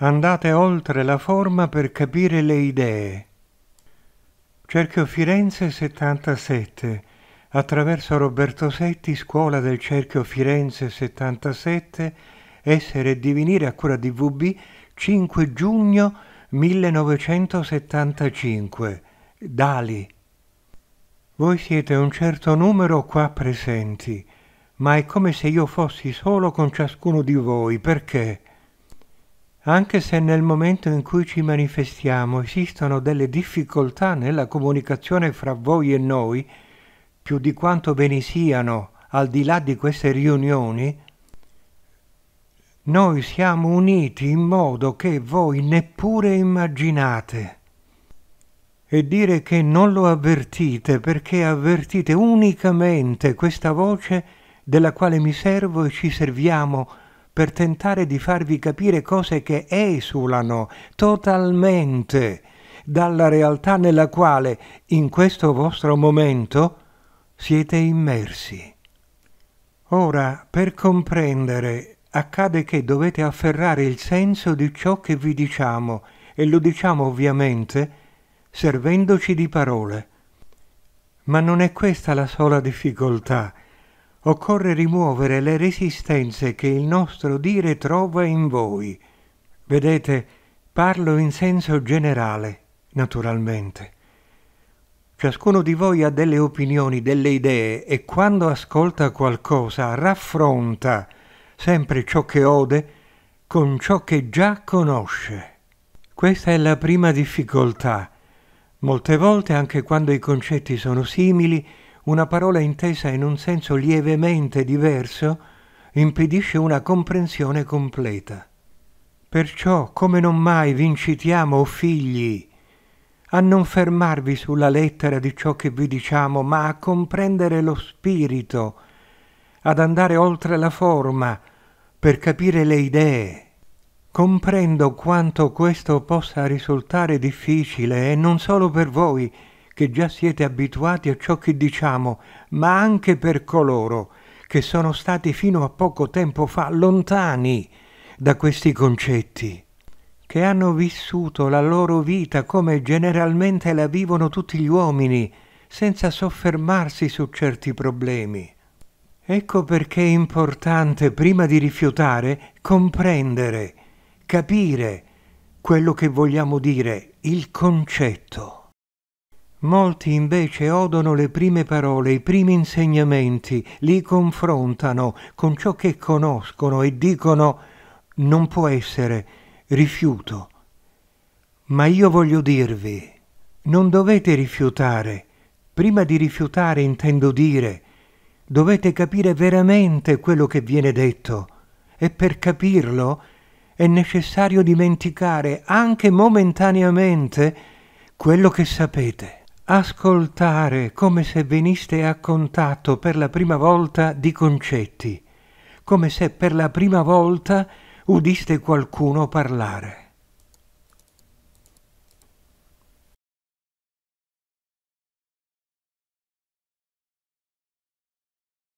Andate oltre la forma per capire le idee. Cerchio Firenze 77. Attraverso Roberto Setti, Scuola del Cerchio Firenze 77, Essere e Divenire a cura di VB, 5 giugno 1975. Dali. Voi siete un certo numero qua presenti, ma è come se io fossi solo con ciascuno di voi, perché? anche se nel momento in cui ci manifestiamo esistono delle difficoltà nella comunicazione fra voi e noi, più di quanto ve ne siano al di là di queste riunioni, noi siamo uniti in modo che voi neppure immaginate. E dire che non lo avvertite perché avvertite unicamente questa voce della quale mi servo e ci serviamo per tentare di farvi capire cose che esulano totalmente dalla realtà nella quale in questo vostro momento siete immersi. Ora, per comprendere, accade che dovete afferrare il senso di ciò che vi diciamo e lo diciamo ovviamente servendoci di parole. Ma non è questa la sola difficoltà occorre rimuovere le resistenze che il nostro dire trova in voi. Vedete, parlo in senso generale, naturalmente. Ciascuno di voi ha delle opinioni, delle idee e quando ascolta qualcosa raffronta sempre ciò che ode con ciò che già conosce. Questa è la prima difficoltà. Molte volte, anche quando i concetti sono simili, una parola intesa in un senso lievemente diverso impedisce una comprensione completa. Perciò, come non mai vi vincitiamo, figli, a non fermarvi sulla lettera di ciò che vi diciamo, ma a comprendere lo spirito, ad andare oltre la forma, per capire le idee. Comprendo quanto questo possa risultare difficile, e non solo per voi, che già siete abituati a ciò che diciamo, ma anche per coloro che sono stati fino a poco tempo fa lontani da questi concetti, che hanno vissuto la loro vita come generalmente la vivono tutti gli uomini, senza soffermarsi su certi problemi. Ecco perché è importante, prima di rifiutare, comprendere, capire quello che vogliamo dire, il concetto. Molti invece odono le prime parole, i primi insegnamenti, li confrontano con ciò che conoscono e dicono non può essere, rifiuto. Ma io voglio dirvi, non dovete rifiutare. Prima di rifiutare intendo dire, dovete capire veramente quello che viene detto e per capirlo è necessario dimenticare anche momentaneamente quello che sapete ascoltare come se veniste a contatto per la prima volta di concetti, come se per la prima volta udiste qualcuno parlare.